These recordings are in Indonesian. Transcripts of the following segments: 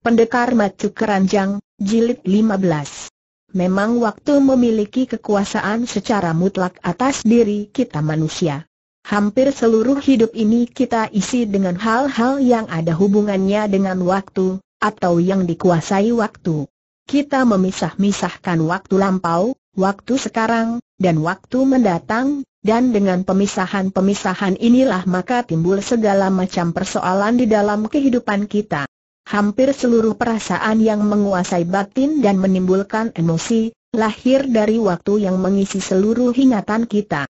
Pendekar Macu Keranjang, Jilid 15 Memang waktu memiliki kekuasaan secara mutlak atas diri kita manusia. Hampir seluruh hidup ini kita isi dengan hal-hal yang ada hubungannya dengan waktu, atau yang dikuasai waktu. Kita memisah-misahkan waktu lampau, waktu sekarang, dan waktu mendatang, dan dengan pemisahan-pemisahan inilah maka timbul segala macam persoalan di dalam kehidupan kita hampir seluruh perasaan yang menguasai batin dan menimbulkan emosi, lahir dari waktu yang mengisi seluruh ingatan kita.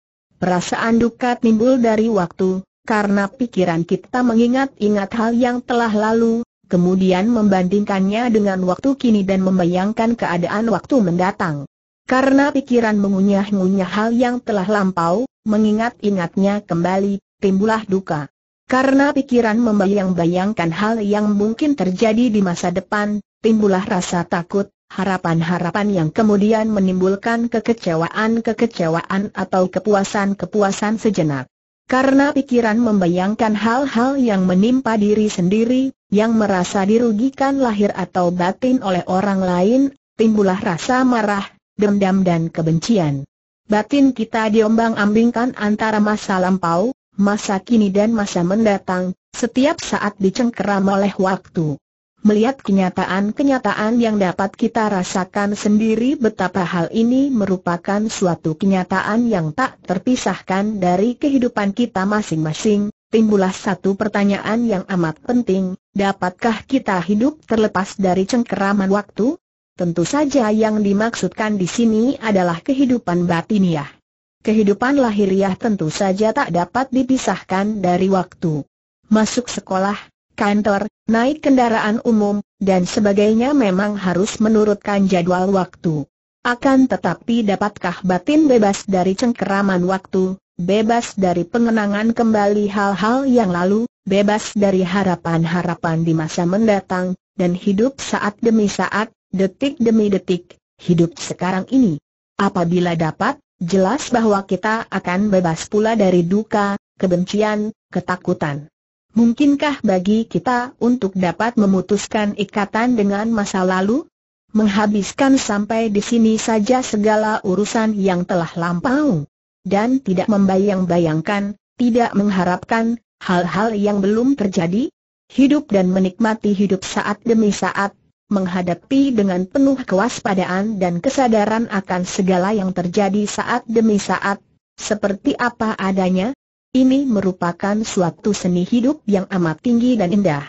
Perasaan duka timbul dari waktu, karena pikiran kita mengingat-ingat hal yang telah lalu, kemudian membandingkannya dengan waktu kini dan membayangkan keadaan waktu mendatang. Karena pikiran mengunyah-ngunyah hal yang telah lampau, mengingat-ingatnya kembali, timbulah duka. Karena pikiran membayang-bayangkan hal yang mungkin terjadi di masa depan, timbullah rasa takut, harapan-harapan yang kemudian menimbulkan kekecewaan-kekecewaan atau kepuasan-kepuasan sejenak. Karena pikiran membayangkan hal-hal yang menimpa diri sendiri, yang merasa dirugikan lahir atau batin oleh orang lain, timbullah rasa marah, dendam dan kebencian. Batin kita diombang-ambingkan antara masa lampau, masa kini dan masa mendatang, setiap saat dicengkeram oleh waktu. Melihat kenyataan-kenyataan yang dapat kita rasakan sendiri betapa hal ini merupakan suatu kenyataan yang tak terpisahkan dari kehidupan kita masing-masing, timbulah satu pertanyaan yang amat penting, dapatkah kita hidup terlepas dari cengkeraman waktu? Tentu saja yang dimaksudkan di sini adalah kehidupan batiniah kehidupan lahiriah tentu saja tak dapat dipisahkan dari waktu. Masuk sekolah, kantor, naik kendaraan umum, dan sebagainya memang harus menurutkan jadwal waktu. Akan tetapi dapatkah batin bebas dari cengkeraman waktu, bebas dari pengenangan kembali hal-hal yang lalu, bebas dari harapan-harapan di masa mendatang, dan hidup saat demi saat, detik demi detik, hidup sekarang ini. Apabila dapat, Jelas bahwa kita akan bebas pula dari duka, kebencian, ketakutan. Mungkinkah bagi kita untuk dapat memutuskan ikatan dengan masa lalu? Menghabiskan sampai di sini saja segala urusan yang telah lampau. Dan tidak membayang-bayangkan, tidak mengharapkan, hal-hal yang belum terjadi? Hidup dan menikmati hidup saat demi saat, menghadapi dengan penuh kewaspadaan dan kesadaran akan segala yang terjadi saat demi saat, seperti apa adanya, ini merupakan suatu seni hidup yang amat tinggi dan indah.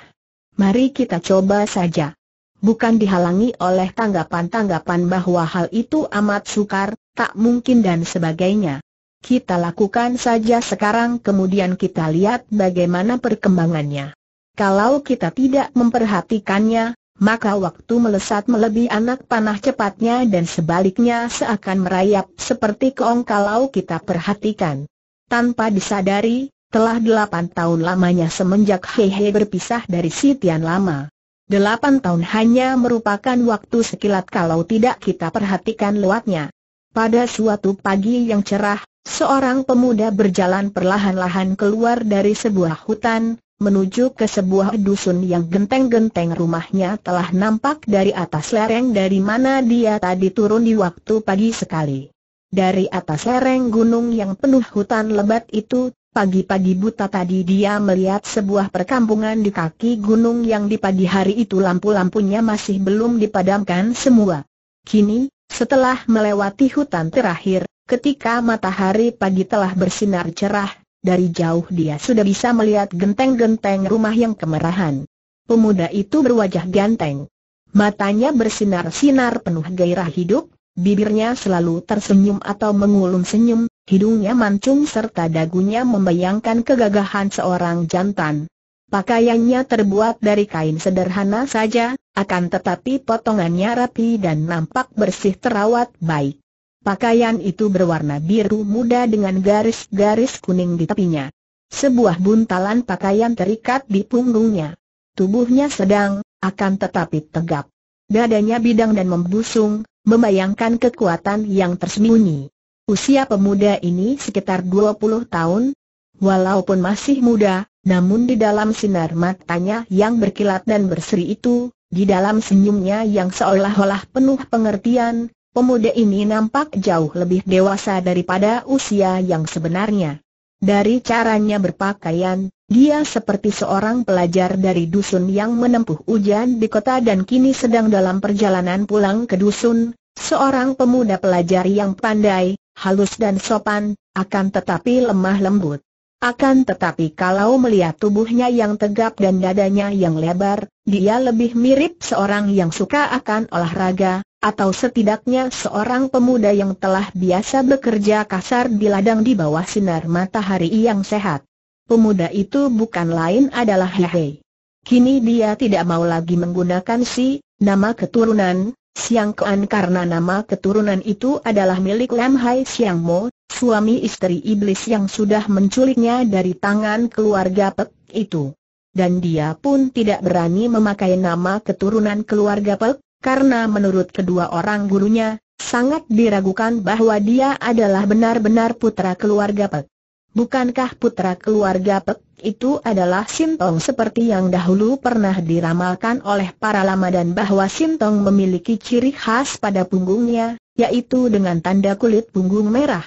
Mari kita coba saja. Bukan dihalangi oleh tanggapan-tanggapan bahwa hal itu amat sukar, tak mungkin dan sebagainya. Kita lakukan saja sekarang kemudian kita lihat bagaimana perkembangannya. Kalau kita tidak memperhatikannya, maka waktu melesat melebihi anak panah cepatnya dan sebaliknya seakan merayap seperti keong kalau kita perhatikan. Tanpa disadari, telah delapan tahun lamanya semenjak Hehe berpisah dari si Tian Lama. Delapan tahun hanya merupakan waktu sekilat kalau tidak kita perhatikan lewatnya. Pada suatu pagi yang cerah, seorang pemuda berjalan perlahan-lahan keluar dari sebuah hutan, menuju ke sebuah dusun yang genteng-genteng rumahnya telah nampak dari atas lereng dari mana dia tadi turun di waktu pagi sekali. Dari atas lereng gunung yang penuh hutan lebat itu, pagi-pagi buta tadi dia melihat sebuah perkampungan di kaki gunung yang di pagi hari itu lampu-lampunya masih belum dipadamkan semua. Kini, setelah melewati hutan terakhir, ketika matahari pagi telah bersinar cerah, dari jauh dia sudah bisa melihat genteng-genteng rumah yang kemerahan. Pemuda itu berwajah ganteng. Matanya bersinar-sinar penuh gairah hidup, bibirnya selalu tersenyum atau mengulung senyum, hidungnya mancung serta dagunya membayangkan kegagahan seorang jantan. Pakaiannya terbuat dari kain sederhana saja, akan tetapi potongannya rapi dan nampak bersih terawat baik. Pakaian itu berwarna biru muda dengan garis-garis kuning di tepinya. Sebuah buntalan pakaian terikat di punggungnya. Tubuhnya sedang, akan tetapi tegap. Dadanya bidang dan membusung, membayangkan kekuatan yang tersembunyi. Usia pemuda ini sekitar 20 tahun, walaupun masih muda, namun di dalam sinar matanya yang berkilat dan berseri itu, di dalam senyumnya yang seolah-olah penuh pengertian, Pemuda ini nampak jauh lebih dewasa daripada usia yang sebenarnya. Dari caranya berpakaian, dia seperti seorang pelajar dari dusun yang menempuh ujian di kota dan kini sedang dalam perjalanan pulang ke dusun, seorang pemuda pelajar yang pandai, halus dan sopan, akan tetapi lemah lembut. Akan tetapi kalau melihat tubuhnya yang tegap dan dadanya yang lebar, dia lebih mirip seorang yang suka akan olahraga, atau setidaknya seorang pemuda yang telah biasa bekerja kasar di ladang di bawah sinar matahari yang sehat. Pemuda itu bukan lain adalah Hehe. Kini dia tidak mau lagi menggunakan si nama keturunan Siang Kuan karena nama keturunan itu adalah milik Lam Hai Siang Mo, suami istri iblis yang sudah menculiknya dari tangan keluarga Pek itu. Dan dia pun tidak berani memakai nama keturunan keluarga Pek karena menurut kedua orang gurunya, sangat diragukan bahwa dia adalah benar-benar putra keluarga Pek. Bukankah putra keluarga Pek itu adalah Sintong seperti yang dahulu pernah diramalkan oleh para lama dan bahwa Sintong memiliki ciri khas pada punggungnya, yaitu dengan tanda kulit punggung merah?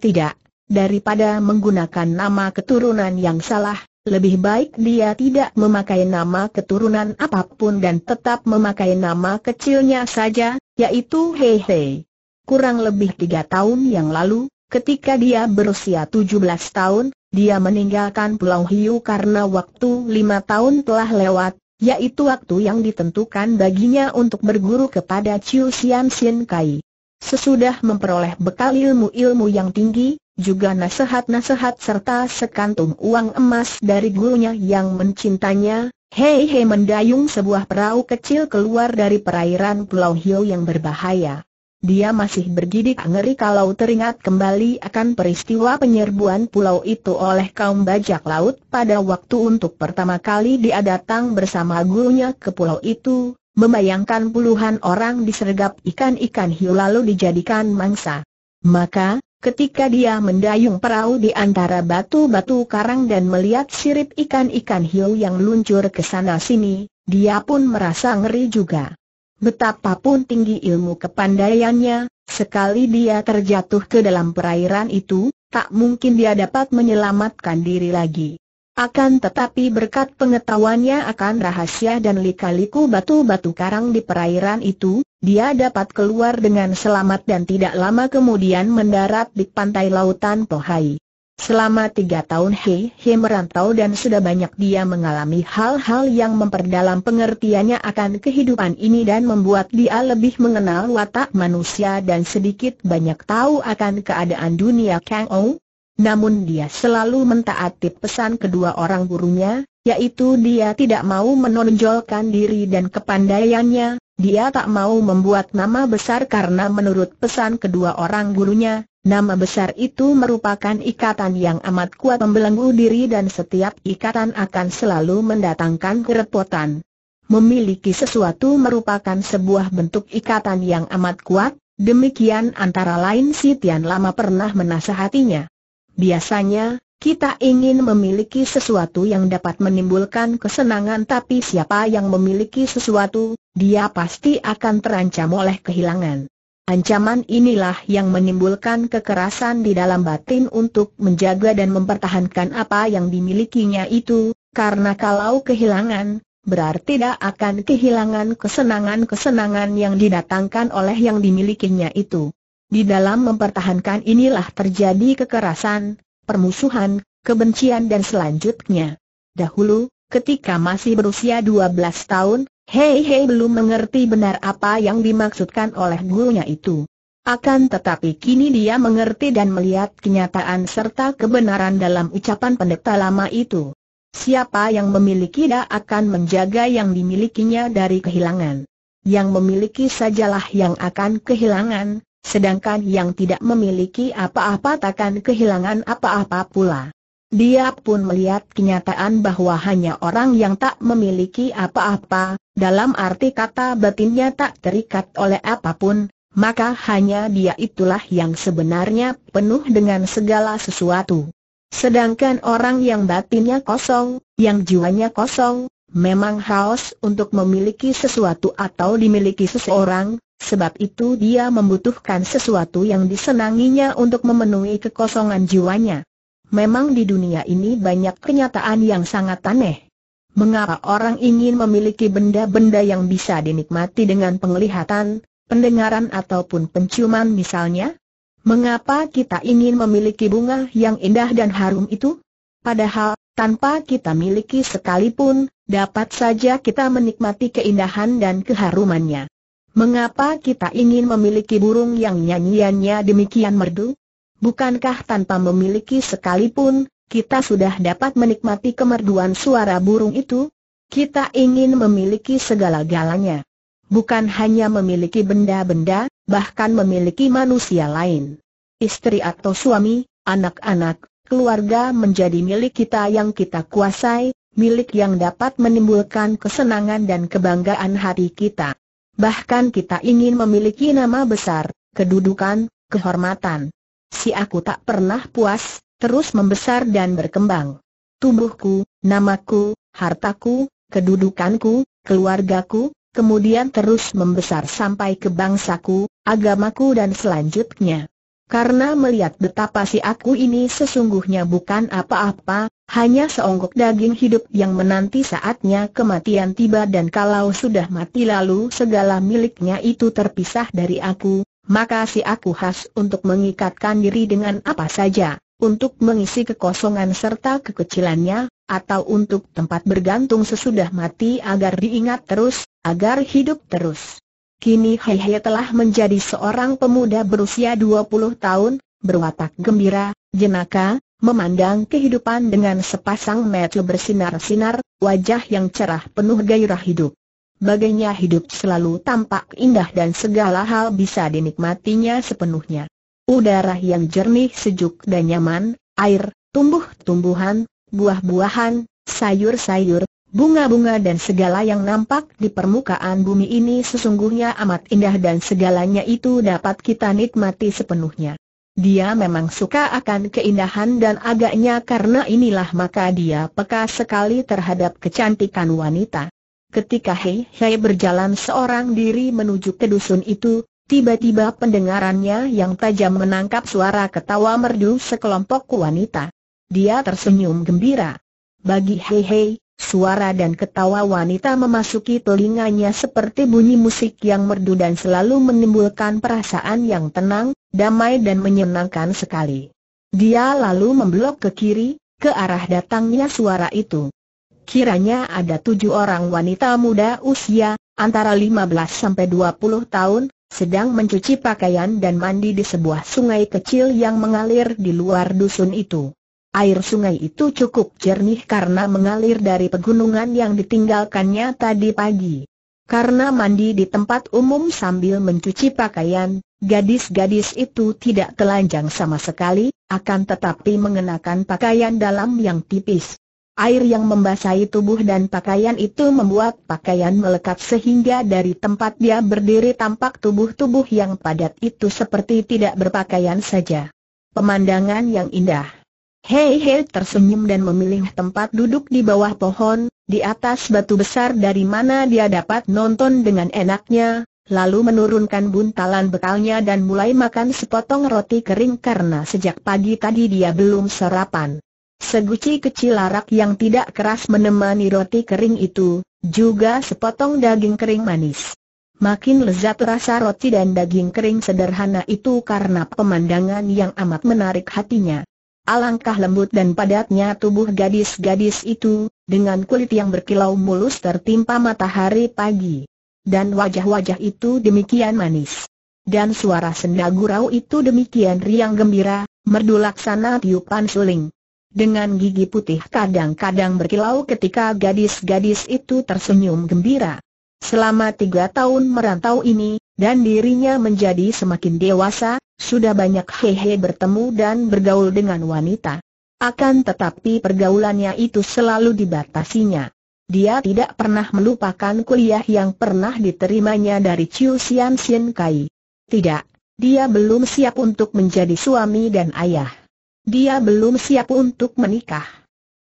Tidak, daripada menggunakan nama keturunan yang salah, lebih baik dia tidak memakai nama keturunan apapun dan tetap memakai nama kecilnya saja, yaitu Hei Kurang lebih tiga tahun yang lalu, ketika dia berusia 17 tahun, dia meninggalkan Pulau Hiu karena waktu lima tahun telah lewat, yaitu waktu yang ditentukan baginya untuk berguru kepada Chiu Sian Kai. Sesudah memperoleh bekal ilmu-ilmu yang tinggi, juga nasihat-nasihat serta sekantung uang emas dari gurunya yang mencintanya, Hei Hei mendayung sebuah perahu kecil keluar dari perairan Pulau Hio yang berbahaya. Dia masih bergidik ngeri kalau teringat kembali akan peristiwa penyerbuan pulau itu oleh kaum bajak laut pada waktu untuk pertama kali dia datang bersama gurunya ke pulau itu, membayangkan puluhan orang disergap ikan-ikan hiu lalu dijadikan mangsa. Maka, Ketika dia mendayung perahu di antara batu-batu karang dan melihat sirip ikan-ikan hiu yang luncur ke sana-sini, dia pun merasa ngeri juga. Betapapun tinggi ilmu kepandaiannya, sekali dia terjatuh ke dalam perairan itu, tak mungkin dia dapat menyelamatkan diri lagi. Akan tetapi berkat pengetahuannya akan rahasia dan lika-liku batu-batu karang di perairan itu, dia dapat keluar dengan selamat dan tidak lama kemudian mendarat di pantai lautan Pohai. Selama tiga tahun Hei Hei merantau dan sudah banyak dia mengalami hal-hal yang memperdalam pengertiannya akan kehidupan ini dan membuat dia lebih mengenal watak manusia dan sedikit banyak tahu akan keadaan dunia Kang Ou, namun dia selalu mentaati pesan kedua orang gurunya, yaitu dia tidak mau menonjolkan diri dan kepandaiannya, dia tak mau membuat nama besar karena menurut pesan kedua orang gurunya, nama besar itu merupakan ikatan yang amat kuat membelenggu diri dan setiap ikatan akan selalu mendatangkan kerepotan. Memiliki sesuatu merupakan sebuah bentuk ikatan yang amat kuat, Demikian antara lain si Tian Lama pernah menasehatinya. Biasanya, kita ingin memiliki sesuatu yang dapat menimbulkan kesenangan tapi siapa yang memiliki sesuatu, dia pasti akan terancam oleh kehilangan. Ancaman inilah yang menimbulkan kekerasan di dalam batin untuk menjaga dan mempertahankan apa yang dimilikinya itu, karena kalau kehilangan, berarti tidak akan kehilangan kesenangan-kesenangan yang didatangkan oleh yang dimilikinya itu. Di dalam mempertahankan inilah terjadi kekerasan, permusuhan, kebencian dan selanjutnya. Dahulu, ketika masih berusia 12 tahun, Hei Hei belum mengerti benar apa yang dimaksudkan oleh gurunya itu. Akan tetapi kini dia mengerti dan melihat kenyataan serta kebenaran dalam ucapan pendeta lama itu. Siapa yang memiliki dia akan menjaga yang dimilikinya dari kehilangan. Yang memiliki sajalah yang akan kehilangan, Sedangkan yang tidak memiliki apa-apa takkan kehilangan apa-apa pula. Dia pun melihat kenyataan bahwa hanya orang yang tak memiliki apa-apa, dalam arti kata batinnya tak terikat oleh apapun, maka hanya dia itulah yang sebenarnya penuh dengan segala sesuatu. Sedangkan orang yang batinnya kosong, yang jiwanya kosong, Memang haus untuk memiliki sesuatu atau dimiliki seseorang, sebab itu dia membutuhkan sesuatu yang disenanginya untuk memenuhi kekosongan jiwanya. Memang di dunia ini banyak kenyataan yang sangat aneh. Mengapa orang ingin memiliki benda-benda yang bisa dinikmati dengan penglihatan, pendengaran ataupun penciuman misalnya? Mengapa kita ingin memiliki bunga yang indah dan harum itu? Padahal tanpa kita miliki sekalipun, dapat saja kita menikmati keindahan dan keharumannya. Mengapa kita ingin memiliki burung yang nyanyiannya demikian merdu? Bukankah tanpa memiliki sekalipun, kita sudah dapat menikmati kemerduan suara burung itu? Kita ingin memiliki segala-galanya. Bukan hanya memiliki benda-benda, bahkan memiliki manusia lain. Istri atau suami, anak-anak, keluarga menjadi milik kita yang kita kuasai, milik yang dapat menimbulkan kesenangan dan kebanggaan hati kita. Bahkan kita ingin memiliki nama besar, kedudukan, kehormatan. Si aku tak pernah puas, terus membesar dan berkembang. Tubuhku, namaku, hartaku, kedudukanku, keluargaku, kemudian terus membesar sampai ke bangsaku, agamaku dan selanjutnya karena melihat betapa si aku ini sesungguhnya bukan apa-apa, hanya seonggok daging hidup yang menanti saatnya kematian tiba dan kalau sudah mati lalu segala miliknya itu terpisah dari aku, maka si aku khas untuk mengikatkan diri dengan apa saja, untuk mengisi kekosongan serta kekecilannya, atau untuk tempat bergantung sesudah mati agar diingat terus, agar hidup terus. Kini Hei Hei telah menjadi seorang pemuda berusia 20 tahun, berwatak gembira, jenaka, memandang kehidupan dengan sepasang mata bersinar-sinar, wajah yang cerah penuh gairah hidup. Baginya hidup selalu tampak indah dan segala hal bisa dinikmatinya sepenuhnya. Udara yang jernih sejuk dan nyaman, air, tumbuh-tumbuhan, buah-buahan, sayur-sayur, Bunga-bunga dan segala yang nampak di permukaan bumi ini sesungguhnya amat indah dan segalanya itu dapat kita nikmati sepenuhnya. Dia memang suka akan keindahan dan agaknya karena inilah maka dia peka sekali terhadap kecantikan wanita. Ketika Hei Hei berjalan seorang diri menuju ke dusun itu, tiba-tiba pendengarannya yang tajam menangkap suara ketawa merdu sekelompok wanita. Dia tersenyum gembira. Bagi Hei Hei, Suara dan ketawa wanita memasuki telinganya seperti bunyi musik yang merdu dan selalu menimbulkan perasaan yang tenang, damai dan menyenangkan sekali. Dia lalu memblok ke kiri, ke arah datangnya suara itu. Kiranya ada tujuh orang wanita muda usia, antara 15 sampai 20 tahun, sedang mencuci pakaian dan mandi di sebuah sungai kecil yang mengalir di luar dusun itu. Air sungai itu cukup jernih karena mengalir dari pegunungan yang ditinggalkannya tadi pagi. Karena mandi di tempat umum sambil mencuci pakaian, gadis-gadis itu tidak telanjang sama sekali, akan tetapi mengenakan pakaian dalam yang tipis. Air yang membasahi tubuh dan pakaian itu membuat pakaian melekat sehingga dari tempat dia berdiri tampak tubuh-tubuh yang padat itu seperti tidak berpakaian saja. Pemandangan yang indah. Hei Hei tersenyum dan memilih tempat duduk di bawah pohon, di atas batu besar dari mana dia dapat nonton dengan enaknya, lalu menurunkan buntalan bekalnya dan mulai makan sepotong roti kering karena sejak pagi tadi dia belum sarapan. Seguci kecil arak yang tidak keras menemani roti kering itu, juga sepotong daging kering manis. Makin lezat rasa roti dan daging kering sederhana itu karena pemandangan yang amat menarik hatinya. Alangkah lembut dan padatnya tubuh gadis-gadis itu, dengan kulit yang berkilau mulus tertimpa matahari pagi. Dan wajah-wajah itu demikian manis. Dan suara senda gurau itu demikian riang gembira, merdu laksana tiupan suling. Dengan gigi putih kadang-kadang berkilau ketika gadis-gadis itu tersenyum gembira. Selama tiga tahun merantau ini, dan dirinya menjadi semakin dewasa, sudah banyak Hehe bertemu dan bergaul dengan wanita. Akan tetapi pergaulannya itu selalu dibatasinya. Dia tidak pernah melupakan kuliah yang pernah diterimanya dari Chiu Xian Xian Kai. Tidak, dia belum siap untuk menjadi suami dan ayah. Dia belum siap untuk menikah.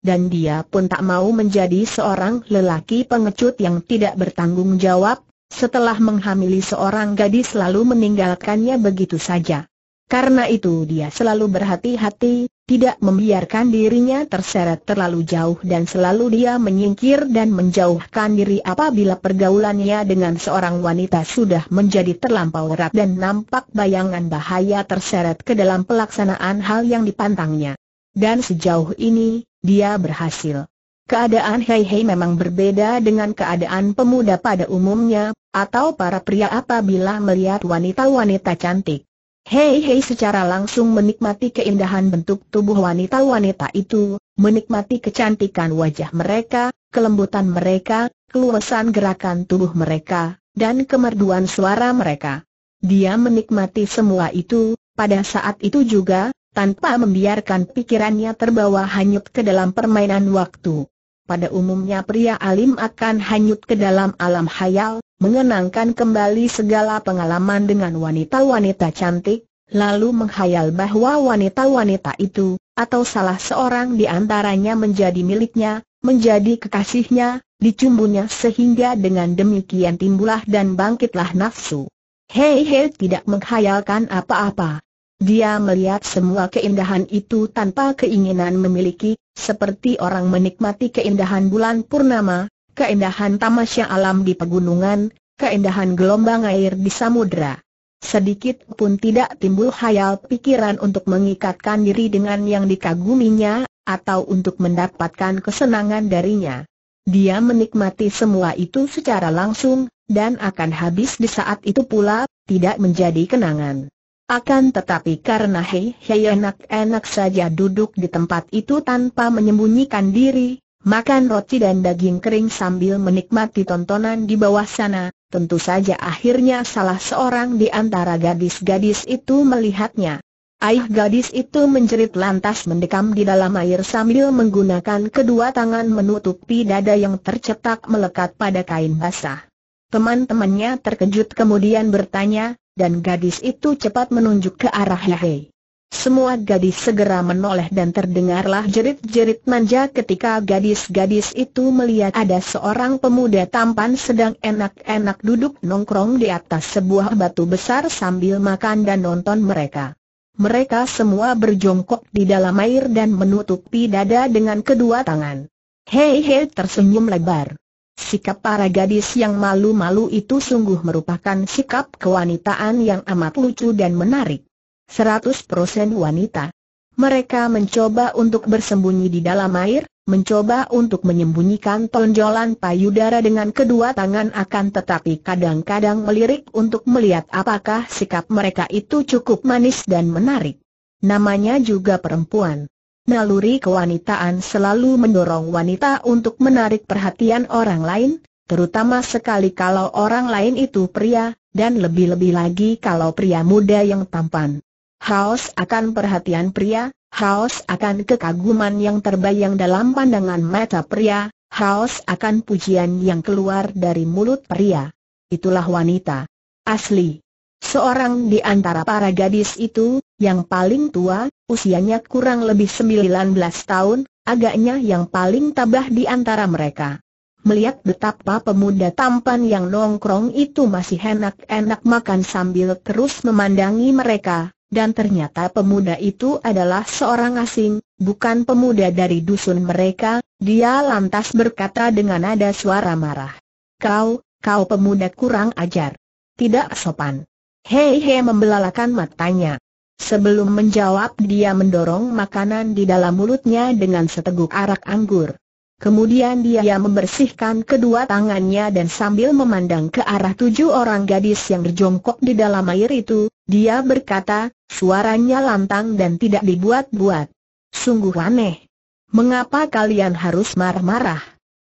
Dan dia pun tak mau menjadi seorang lelaki pengecut yang tidak bertanggung jawab, setelah menghamili seorang gadis lalu meninggalkannya begitu saja. Karena itu dia selalu berhati-hati, tidak membiarkan dirinya terseret terlalu jauh dan selalu dia menyingkir dan menjauhkan diri apabila pergaulannya dengan seorang wanita sudah menjadi terlampau erat dan nampak bayangan bahaya terseret ke dalam pelaksanaan hal yang dipantangnya. Dan sejauh ini, dia berhasil. Keadaan Hei Hei memang berbeda dengan keadaan pemuda pada umumnya, atau para pria apabila melihat wanita-wanita cantik. Hei Hei secara langsung menikmati keindahan bentuk tubuh wanita-wanita itu, menikmati kecantikan wajah mereka, kelembutan mereka, keluasan gerakan tubuh mereka, dan kemerduan suara mereka. Dia menikmati semua itu, pada saat itu juga, tanpa membiarkan pikirannya terbawa hanyut ke dalam permainan waktu pada umumnya pria alim akan hanyut ke dalam alam hayal, mengenangkan kembali segala pengalaman dengan wanita-wanita cantik, lalu menghayal bahwa wanita-wanita itu, atau salah seorang di antaranya menjadi miliknya, menjadi kekasihnya, dicumbunya sehingga dengan demikian timbulah dan bangkitlah nafsu. Hei hei tidak menghayalkan apa-apa, dia melihat semua keindahan itu tanpa keinginan memiliki, seperti orang menikmati keindahan bulan purnama, keindahan tamasya alam di pegunungan, keindahan gelombang air di samudra. Sedikit pun tidak timbul hayal pikiran untuk mengikatkan diri dengan yang dikaguminya, atau untuk mendapatkan kesenangan darinya. Dia menikmati semua itu secara langsung, dan akan habis di saat itu pula, tidak menjadi kenangan. Akan tetapi karena Hei Hei enak-enak saja duduk di tempat itu tanpa menyembunyikan diri, makan roti dan daging kering sambil menikmati tontonan di bawah sana, tentu saja akhirnya salah seorang di antara gadis-gadis itu melihatnya. Aih gadis itu menjerit lantas mendekam di dalam air sambil menggunakan kedua tangan menutupi dada yang tercetak melekat pada kain basah. Teman-temannya terkejut kemudian bertanya, dan gadis itu cepat menunjuk ke arah Hehe. Semua gadis segera menoleh dan terdengarlah jerit-jerit manja ketika gadis-gadis itu melihat ada seorang pemuda tampan sedang enak-enak duduk nongkrong di atas sebuah batu besar sambil makan dan nonton mereka. Mereka semua berjongkok di dalam air dan menutupi dada dengan kedua tangan. Hei hei tersenyum lebar. Sikap para gadis yang malu-malu itu sungguh merupakan sikap kewanitaan yang amat lucu dan menarik. 100% wanita. Mereka mencoba untuk bersembunyi di dalam air, mencoba untuk menyembunyikan tonjolan payudara dengan kedua tangan akan tetapi kadang-kadang melirik untuk melihat apakah sikap mereka itu cukup manis dan menarik. Namanya juga perempuan naluri kewanitaan selalu mendorong wanita untuk menarik perhatian orang lain, terutama sekali kalau orang lain itu pria, dan lebih-lebih lagi kalau pria muda yang tampan. Haus akan perhatian pria, haus akan kekaguman yang terbayang dalam pandangan mata pria, haus akan pujian yang keluar dari mulut pria. Itulah wanita asli. Seorang di antara para gadis itu, yang paling tua, usianya kurang lebih 19 tahun, agaknya yang paling tabah di antara mereka. Melihat betapa pemuda tampan yang nongkrong itu masih enak-enak makan sambil terus memandangi mereka, dan ternyata pemuda itu adalah seorang asing, bukan pemuda dari dusun mereka, dia lantas berkata dengan nada suara marah. Kau, kau pemuda kurang ajar. Tidak sopan. Hei hei membelalakan matanya. Sebelum menjawab dia mendorong makanan di dalam mulutnya dengan seteguk arak anggur. Kemudian dia membersihkan kedua tangannya dan sambil memandang ke arah tujuh orang gadis yang berjongkok di dalam air itu, dia berkata, suaranya lantang dan tidak dibuat-buat. Sungguh aneh. Mengapa kalian harus marah-marah?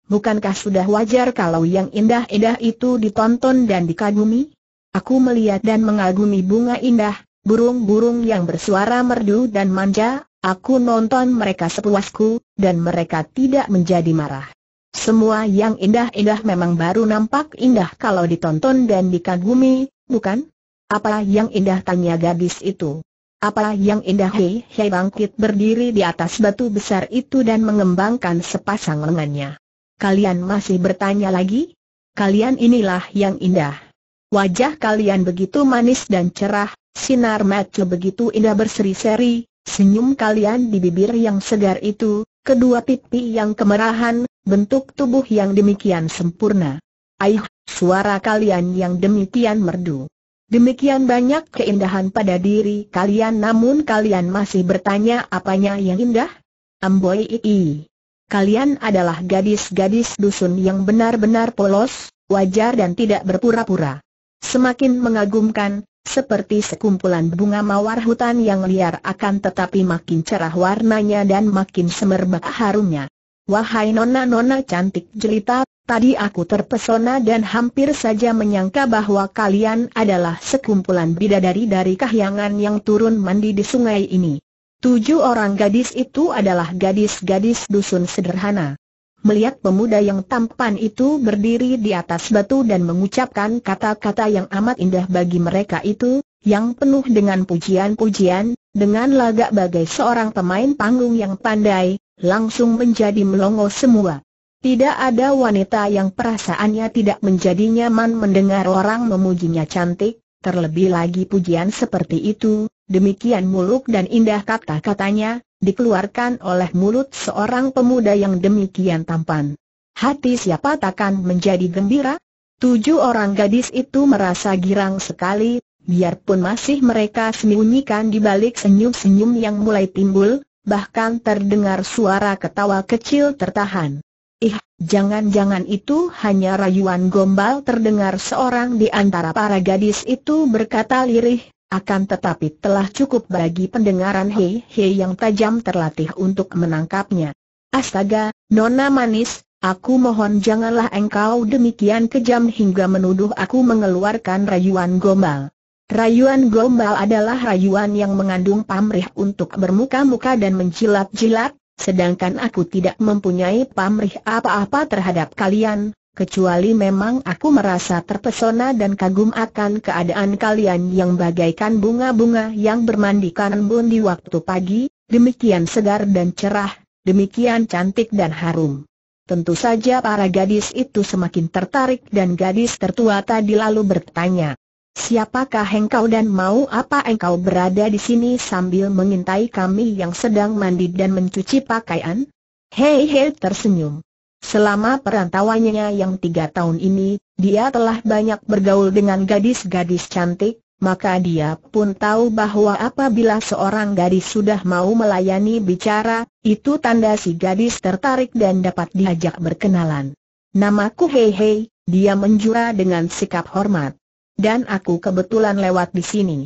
Bukankah sudah wajar kalau yang indah-indah itu ditonton dan dikagumi? Aku melihat dan mengagumi bunga indah, burung-burung yang bersuara merdu dan manja, aku nonton mereka sepuasku, dan mereka tidak menjadi marah. Semua yang indah-indah memang baru nampak indah kalau ditonton dan dikagumi, bukan? Apa yang indah tanya gadis itu? Apa yang indah Hei Hei bangkit berdiri di atas batu besar itu dan mengembangkan sepasang lengannya. Kalian masih bertanya lagi? Kalian inilah yang indah. Wajah kalian begitu manis dan cerah, sinar mata begitu indah berseri-seri, senyum kalian di bibir yang segar itu, kedua pipi yang kemerahan, bentuk tubuh yang demikian sempurna. Aih, suara kalian yang demikian merdu. Demikian banyak keindahan pada diri kalian namun kalian masih bertanya apanya yang indah? Amboi ii. Kalian adalah gadis-gadis dusun yang benar-benar polos, wajar dan tidak berpura-pura. Semakin mengagumkan, seperti sekumpulan bunga mawar hutan yang liar akan tetapi makin cerah warnanya dan makin semerbak harumnya. Wahai nona-nona cantik jelita, tadi aku terpesona dan hampir saja menyangka bahwa kalian adalah sekumpulan bidadari dari kahyangan yang turun mandi di sungai ini. Tujuh orang gadis itu adalah gadis-gadis dusun sederhana melihat pemuda yang tampan itu berdiri di atas batu dan mengucapkan kata-kata yang amat indah bagi mereka itu, yang penuh dengan pujian-pujian, dengan lagak bagai seorang pemain panggung yang pandai, langsung menjadi melongo semua. Tidak ada wanita yang perasaannya tidak menjadi nyaman mendengar orang memujinya cantik, terlebih lagi pujian seperti itu, demikian muluk dan indah kata-katanya, dikeluarkan oleh mulut seorang pemuda yang demikian tampan. Hati siapa takkan menjadi gembira? Tujuh orang gadis itu merasa girang sekali, biarpun masih mereka sembunyikan di balik senyum-senyum yang mulai timbul, bahkan terdengar suara ketawa kecil tertahan. Ih, jangan-jangan itu hanya rayuan gombal terdengar seorang di antara para gadis itu berkata lirih, akan tetapi telah cukup bagi pendengaran Hei-Hei yang tajam terlatih untuk menangkapnya. Astaga, Nona Manis, aku mohon janganlah engkau demikian kejam hingga menuduh aku mengeluarkan rayuan gombal. Rayuan gombal adalah rayuan yang mengandung pamrih untuk bermuka-muka dan menjilat-jilat, sedangkan aku tidak mempunyai pamrih apa-apa terhadap kalian, kecuali memang aku merasa terpesona dan kagum akan keadaan kalian yang bagaikan bunga-bunga yang bermandikan embun di waktu pagi, demikian segar dan cerah, demikian cantik dan harum. Tentu saja para gadis itu semakin tertarik dan gadis tertua tadi lalu bertanya, Siapakah engkau dan mau apa engkau berada di sini sambil mengintai kami yang sedang mandi dan mencuci pakaian? Hei hei tersenyum. Selama perantauannya yang tiga tahun ini, dia telah banyak bergaul dengan gadis-gadis cantik, maka dia pun tahu bahwa apabila seorang gadis sudah mau melayani bicara, itu tanda si gadis tertarik dan dapat diajak berkenalan. Namaku Hei Hei, dia menjura dengan sikap hormat. Dan aku kebetulan lewat di sini.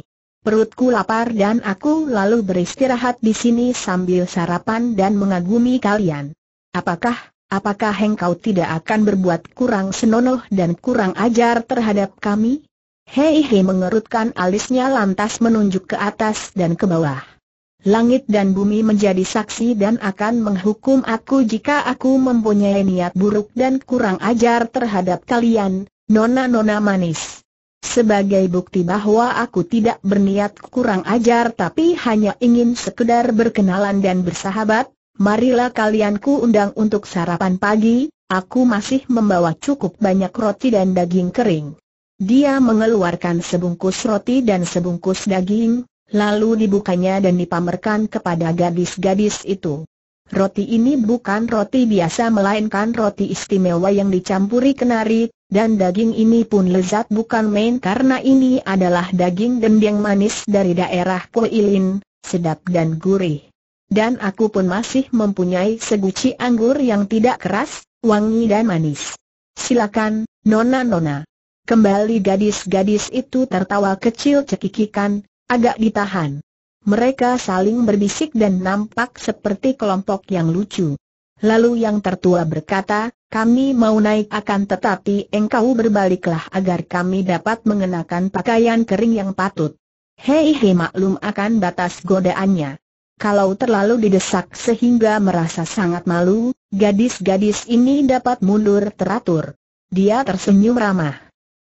Perutku lapar dan aku lalu beristirahat di sini sambil sarapan dan mengagumi kalian. Apakah Apakah engkau tidak akan berbuat kurang senonoh dan kurang ajar terhadap kami? Hei Hei mengerutkan alisnya lantas menunjuk ke atas dan ke bawah. Langit dan bumi menjadi saksi dan akan menghukum aku jika aku mempunyai niat buruk dan kurang ajar terhadap kalian, nona-nona manis. Sebagai bukti bahwa aku tidak berniat kurang ajar tapi hanya ingin sekedar berkenalan dan bersahabat, marilah kalian ku undang untuk sarapan pagi, aku masih membawa cukup banyak roti dan daging kering. Dia mengeluarkan sebungkus roti dan sebungkus daging, lalu dibukanya dan dipamerkan kepada gadis-gadis itu. Roti ini bukan roti biasa melainkan roti istimewa yang dicampuri kenari, dan daging ini pun lezat bukan main karena ini adalah daging dendeng manis dari daerah Kuilin, sedap dan gurih dan aku pun masih mempunyai seguci anggur yang tidak keras, wangi dan manis. Silakan, nona-nona. Kembali gadis-gadis itu tertawa kecil cekikikan, agak ditahan. Mereka saling berbisik dan nampak seperti kelompok yang lucu. Lalu yang tertua berkata, kami mau naik akan tetapi engkau berbaliklah agar kami dapat mengenakan pakaian kering yang patut. Hei hei maklum akan batas godaannya. Kalau terlalu didesak sehingga merasa sangat malu, gadis-gadis ini dapat mundur teratur. Dia tersenyum ramah.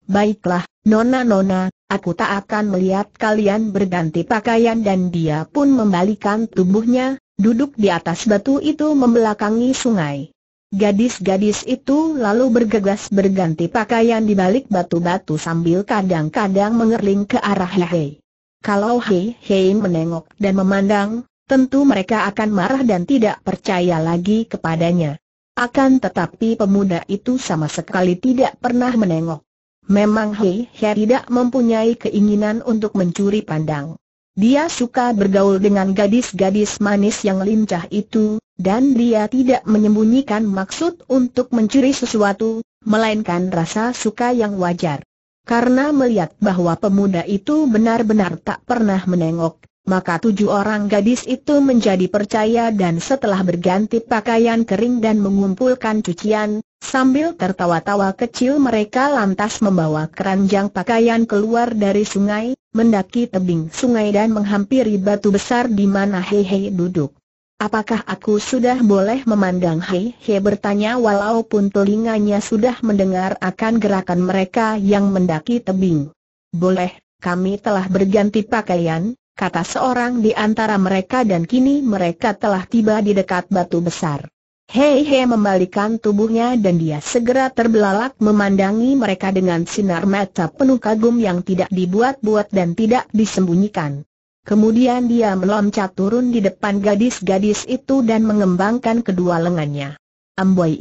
Baiklah, nona-nona, aku tak akan melihat kalian berganti pakaian dan dia pun membalikan tubuhnya, duduk di atas batu itu membelakangi sungai. Gadis-gadis itu lalu bergegas berganti pakaian di balik batu-batu sambil kadang-kadang mengerling ke arah Hei. Kalau Hei Hei menengok dan memandang, tentu mereka akan marah dan tidak percaya lagi kepadanya. Akan tetapi pemuda itu sama sekali tidak pernah menengok. Memang Hei Hei tidak mempunyai keinginan untuk mencuri pandang. Dia suka bergaul dengan gadis-gadis manis yang lincah itu, dan dia tidak menyembunyikan maksud untuk mencuri sesuatu, melainkan rasa suka yang wajar. Karena melihat bahwa pemuda itu benar-benar tak pernah menengok, maka tujuh orang gadis itu menjadi percaya dan setelah berganti pakaian kering dan mengumpulkan cucian, sambil tertawa-tawa kecil mereka lantas membawa keranjang pakaian keluar dari sungai, mendaki tebing sungai dan menghampiri batu besar di mana Hehe duduk. Apakah aku sudah boleh memandang Hehe bertanya walaupun telinganya sudah mendengar akan gerakan mereka yang mendaki tebing? Boleh, kami telah berganti pakaian, kata seorang di antara mereka dan kini mereka telah tiba di dekat batu besar. Hei Hei membalikan tubuhnya dan dia segera terbelalak memandangi mereka dengan sinar mata penuh kagum yang tidak dibuat-buat dan tidak disembunyikan. Kemudian dia meloncat turun di depan gadis-gadis itu dan mengembangkan kedua lengannya. Amboi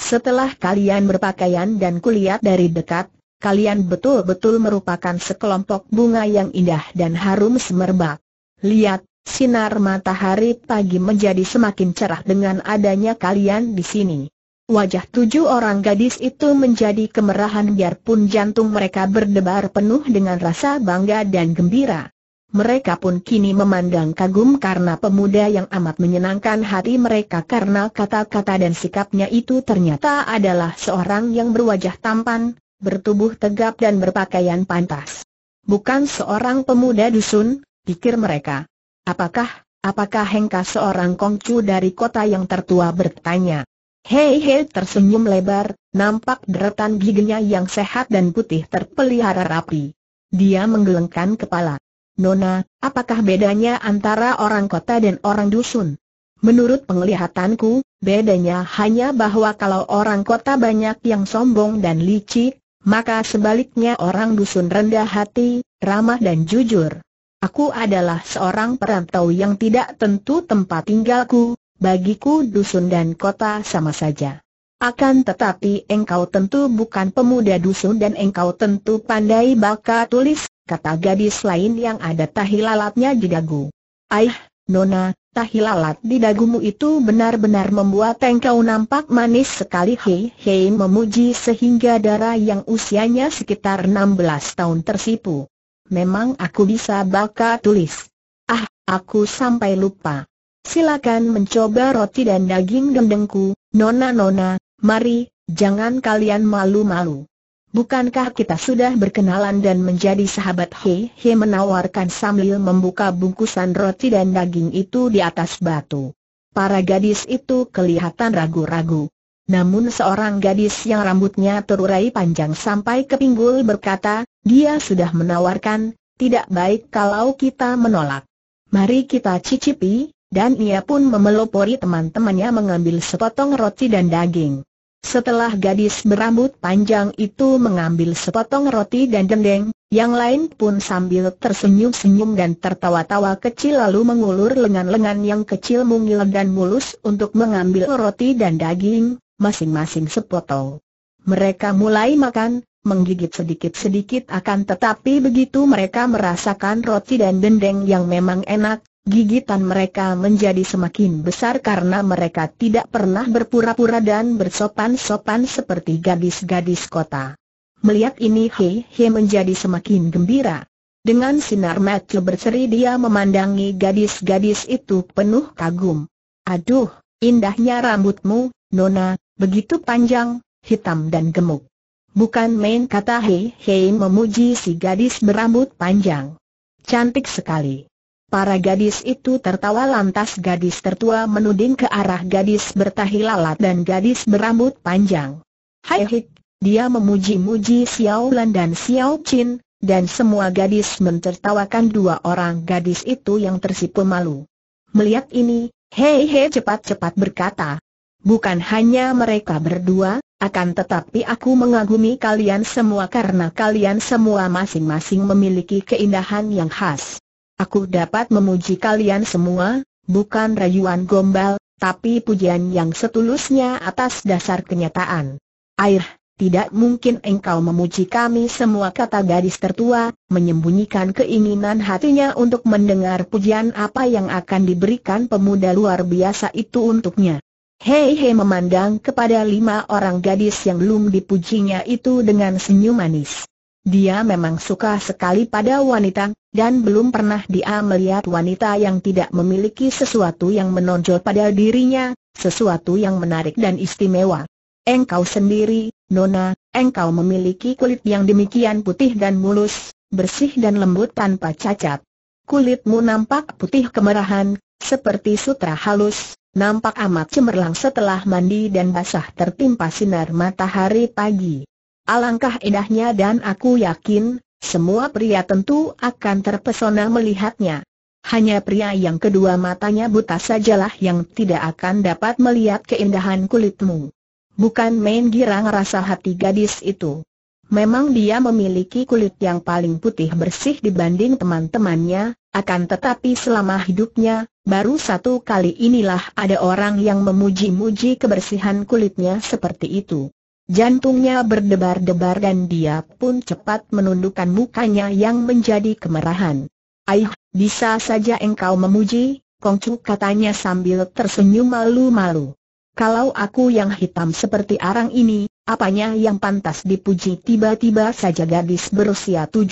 Setelah kalian berpakaian dan kulihat dari dekat, kalian betul-betul merupakan sekelompok bunga yang indah dan harum semerbak. Lihat, sinar matahari pagi menjadi semakin cerah dengan adanya kalian di sini. Wajah tujuh orang gadis itu menjadi kemerahan biarpun jantung mereka berdebar penuh dengan rasa bangga dan gembira. Mereka pun kini memandang kagum karena pemuda yang amat menyenangkan hati mereka karena kata-kata dan sikapnya itu ternyata adalah seorang yang berwajah tampan, bertubuh tegap dan berpakaian pantas. Bukan seorang pemuda dusun, pikir mereka. Apakah, apakah Hengka seorang kongcu dari kota yang tertua bertanya. Hei hei tersenyum lebar, nampak deretan giginya yang sehat dan putih terpelihara rapi. Dia menggelengkan kepala. Nona, apakah bedanya antara orang kota dan orang dusun? Menurut penglihatanku, bedanya hanya bahwa kalau orang kota banyak yang sombong dan licik, maka sebaliknya orang dusun rendah hati, ramah dan jujur. Aku adalah seorang perantau yang tidak tentu tempat tinggalku, bagiku dusun dan kota sama saja. Akan tetapi engkau tentu bukan pemuda dusun dan engkau tentu pandai baca tulis, kata gadis lain yang ada tahi lalatnya dagu. Aih, Nona, Tahilalat di dagumu itu benar-benar membuat engkau nampak manis sekali Hei Hei memuji sehingga darah yang usianya sekitar 16 tahun tersipu. Memang aku bisa baka tulis. Ah, aku sampai lupa. Silakan mencoba roti dan daging dendengku, nona-nona, mari, jangan kalian malu-malu. Bukankah kita sudah berkenalan dan menjadi sahabat He He menawarkan sambil membuka bungkusan roti dan daging itu di atas batu. Para gadis itu kelihatan ragu-ragu. Namun seorang gadis yang rambutnya terurai panjang sampai ke pinggul berkata, dia sudah menawarkan, tidak baik kalau kita menolak. Mari kita cicipi, dan ia pun memelopori teman-temannya mengambil sepotong roti dan daging. Setelah gadis berambut panjang itu mengambil sepotong roti dan dendeng, yang lain pun sambil tersenyum-senyum dan tertawa-tawa kecil lalu mengulur lengan-lengan yang kecil mungil dan mulus untuk mengambil roti dan daging, masing-masing sepotong. Mereka mulai makan, menggigit sedikit-sedikit akan tetapi begitu mereka merasakan roti dan dendeng yang memang enak, gigitan mereka menjadi semakin besar karena mereka tidak pernah berpura-pura dan bersopan-sopan seperti gadis-gadis kota. Melihat ini Hei Hei menjadi semakin gembira. Dengan sinar mata berseri dia memandangi gadis-gadis itu penuh kagum. Aduh, indahnya rambutmu, Nona, begitu panjang, hitam dan gemuk. Bukan main kata Hei Hei memuji si gadis berambut panjang. Cantik sekali. Para gadis itu tertawa lantas gadis tertua menuding ke arah gadis bertahi lalat dan gadis berambut panjang. Hai hik, dia memuji-muji Xiao Lan dan Xiao Chin, dan semua gadis mentertawakan dua orang gadis itu yang tersipu malu. Melihat ini, Hei Hei cepat-cepat berkata, Bukan hanya mereka berdua, akan tetapi aku mengagumi kalian semua karena kalian semua masing-masing memiliki keindahan yang khas. Aku dapat memuji kalian semua, bukan rayuan gombal, tapi pujian yang setulusnya atas dasar kenyataan. Air, tidak mungkin engkau memuji kami semua kata gadis tertua, menyembunyikan keinginan hatinya untuk mendengar pujian apa yang akan diberikan pemuda luar biasa itu untuknya. Hei Hei memandang kepada lima orang gadis yang belum dipujinya itu dengan senyum manis. Dia memang suka sekali pada wanita, dan belum pernah dia melihat wanita yang tidak memiliki sesuatu yang menonjol pada dirinya, sesuatu yang menarik dan istimewa. Engkau sendiri, Nona, engkau memiliki kulit yang demikian putih dan mulus, bersih dan lembut tanpa cacat. Kulitmu nampak putih kemerahan, seperti sutra halus, nampak amat cemerlang setelah mandi dan basah tertimpa sinar matahari pagi. Alangkah indahnya dan aku yakin, semua pria tentu akan terpesona melihatnya. Hanya pria yang kedua matanya buta sajalah yang tidak akan dapat melihat keindahan kulitmu. Bukan main girang rasa hati gadis itu. Memang dia memiliki kulit yang paling putih bersih dibanding teman-temannya, akan tetapi selama hidupnya, baru satu kali inilah ada orang yang memuji-muji kebersihan kulitnya seperti itu. Jantungnya berdebar-debar dan dia pun cepat menundukkan mukanya yang menjadi kemerahan. Aih, bisa saja engkau memuji, Kongcu katanya sambil tersenyum malu-malu. Kalau aku yang hitam seperti arang ini, apanya yang pantas dipuji tiba-tiba saja gadis berusia 17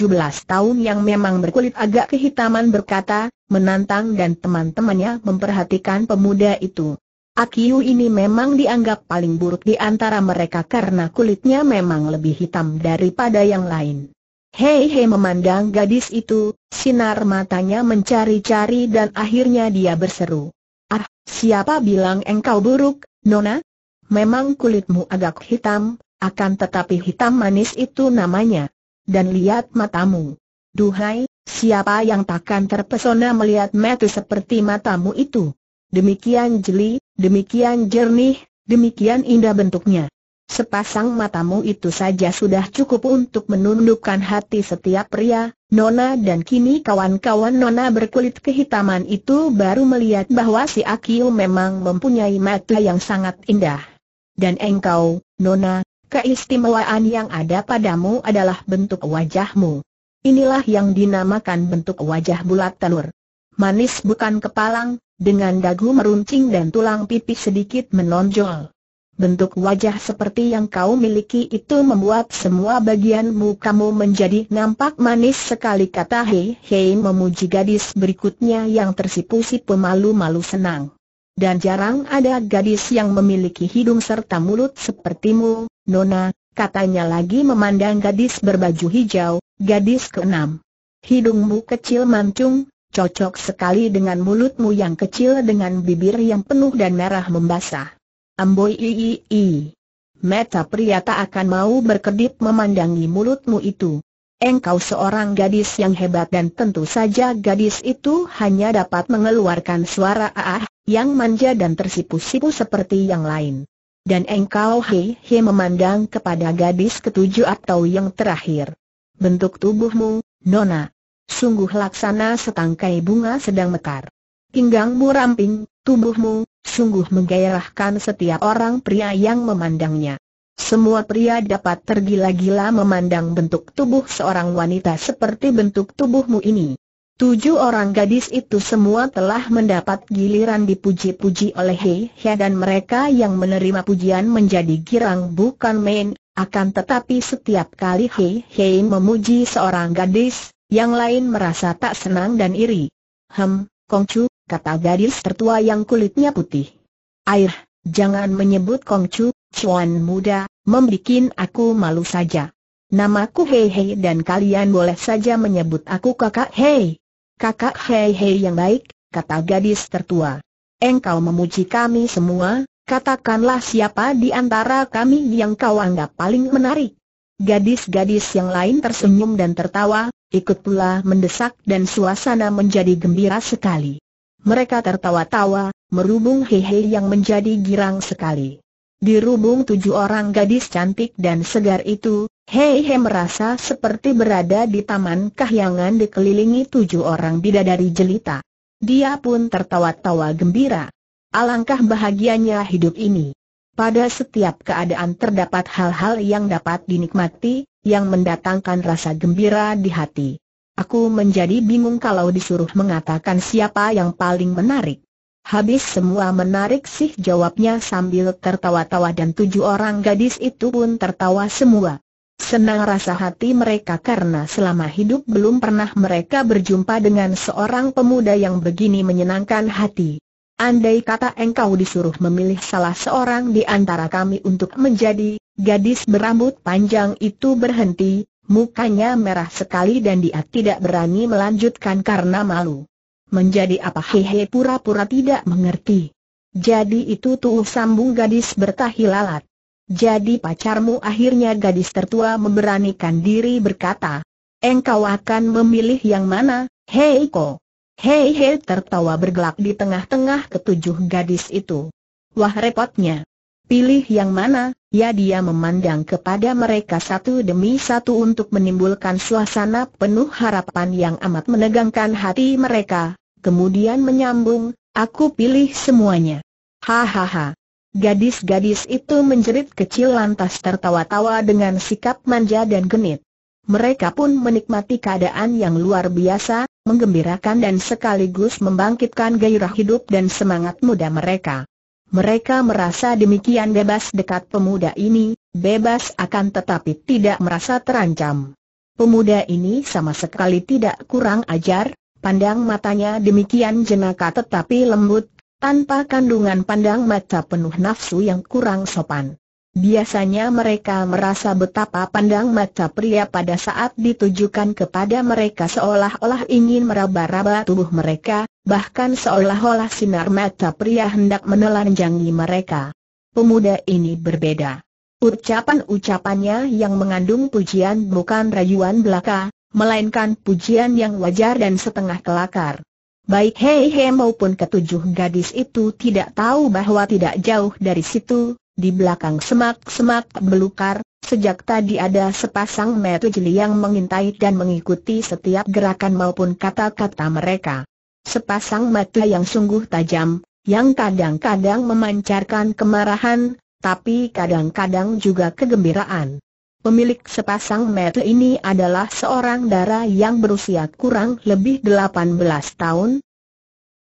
tahun yang memang berkulit agak kehitaman berkata, menantang dan teman-temannya memperhatikan pemuda itu. Akiu ini memang dianggap paling buruk di antara mereka karena kulitnya memang lebih hitam daripada yang lain. Hei Hei memandang gadis itu, sinar matanya mencari-cari dan akhirnya dia berseru. Ah, siapa bilang engkau buruk, Nona? Memang kulitmu agak hitam, akan tetapi hitam manis itu namanya. Dan lihat matamu. Duhai, siapa yang takkan terpesona melihat mata seperti matamu itu? Demikian jeli, demikian jernih, demikian indah bentuknya. Sepasang matamu itu saja sudah cukup untuk menundukkan hati setiap pria, Nona dan kini kawan-kawan Nona berkulit kehitaman itu baru melihat bahwa si Akio memang mempunyai mata yang sangat indah. Dan engkau, Nona, keistimewaan yang ada padamu adalah bentuk wajahmu. Inilah yang dinamakan bentuk wajah bulat telur manis bukan kepalang, dengan dagu meruncing dan tulang pipi sedikit menonjol. Bentuk wajah seperti yang kau miliki itu membuat semua bagian kamu menjadi nampak manis sekali kata Hei Hei memuji gadis berikutnya yang tersipu-sipu pemalu malu senang. Dan jarang ada gadis yang memiliki hidung serta mulut sepertimu, Nona, katanya lagi memandang gadis berbaju hijau, gadis keenam. Hidungmu kecil mancung, Cocok sekali dengan mulutmu yang kecil dengan bibir yang penuh dan merah membasah. Amboi ii Meta pria tak akan mau berkedip memandangi mulutmu itu. Engkau seorang gadis yang hebat dan tentu saja gadis itu hanya dapat mengeluarkan suara ah, yang manja dan tersipu-sipu seperti yang lain. Dan engkau hehe memandang kepada gadis ketujuh atau yang terakhir. Bentuk tubuhmu, Nona, sungguh laksana setangkai bunga sedang mekar. Pinggangmu ramping, tubuhmu, sungguh menggairahkan setiap orang pria yang memandangnya. Semua pria dapat tergila-gila memandang bentuk tubuh seorang wanita seperti bentuk tubuhmu ini. Tujuh orang gadis itu semua telah mendapat giliran dipuji-puji oleh Hei Hia dan mereka yang menerima pujian menjadi girang bukan main, akan tetapi setiap kali Hei Hei memuji seorang gadis, yang lain merasa tak senang dan iri. Hem, Kongcu, kata gadis tertua yang kulitnya putih. Air, jangan menyebut Kongcu, cuan muda, membuat aku malu saja. Namaku Hei Hei dan kalian boleh saja menyebut aku kakak Hei. Kakak Hei Hei yang baik, kata gadis tertua. Engkau memuji kami semua, katakanlah siapa di antara kami yang kau anggap paling menarik. Gadis-gadis yang lain tersenyum dan tertawa, ikut pula mendesak dan suasana menjadi gembira sekali. Mereka tertawa-tawa, merubung hehe yang menjadi girang sekali. Dirubung tujuh orang gadis cantik dan segar itu, Hehe merasa seperti berada di taman kahyangan dikelilingi tujuh orang bidadari jelita. Dia pun tertawa-tawa gembira. Alangkah bahagianya hidup ini. Pada setiap keadaan terdapat hal-hal yang dapat dinikmati, yang mendatangkan rasa gembira di hati. Aku menjadi bingung kalau disuruh mengatakan siapa yang paling menarik. Habis semua menarik sih jawabnya sambil tertawa-tawa dan tujuh orang gadis itu pun tertawa semua. Senang rasa hati mereka karena selama hidup belum pernah mereka berjumpa dengan seorang pemuda yang begini menyenangkan hati. Andai kata engkau disuruh memilih salah seorang di antara kami untuk menjadi, gadis berambut panjang itu berhenti, mukanya merah sekali dan dia tidak berani melanjutkan karena malu. Menjadi apa hehe pura-pura tidak mengerti. Jadi itu tuh sambung gadis bertahi lalat. Jadi pacarmu akhirnya gadis tertua memberanikan diri berkata, engkau akan memilih yang mana, hei ko. Hei hei tertawa bergelak di tengah-tengah ketujuh gadis itu. Wah repotnya. Pilih yang mana, ya dia memandang kepada mereka satu demi satu untuk menimbulkan suasana penuh harapan yang amat menegangkan hati mereka, kemudian menyambung, aku pilih semuanya. Hahaha. Gadis-gadis itu menjerit kecil lantas tertawa-tawa dengan sikap manja dan genit. Mereka pun menikmati keadaan yang luar biasa, menggembirakan dan sekaligus membangkitkan gairah hidup dan semangat muda mereka. Mereka merasa demikian bebas dekat pemuda ini, bebas akan tetapi tidak merasa terancam. Pemuda ini sama sekali tidak kurang ajar, pandang matanya demikian jenaka tetapi lembut, tanpa kandungan pandang mata penuh nafsu yang kurang sopan. Biasanya mereka merasa betapa pandang mata pria pada saat ditujukan kepada mereka seolah-olah ingin meraba-raba tubuh mereka, bahkan seolah-olah sinar mata pria hendak menelanjangi mereka. Pemuda ini berbeda. Ucapan-ucapannya yang mengandung pujian bukan rayuan belaka, melainkan pujian yang wajar dan setengah kelakar. Baik Hei Hei maupun ketujuh gadis itu tidak tahu bahwa tidak jauh dari situ, di belakang semak-semak belukar, sejak tadi ada sepasang mata jeli yang mengintai dan mengikuti setiap gerakan maupun kata-kata mereka. Sepasang mata yang sungguh tajam, yang kadang-kadang memancarkan kemarahan, tapi kadang-kadang juga kegembiraan. Pemilik sepasang mata ini adalah seorang dara yang berusia kurang lebih 18 tahun,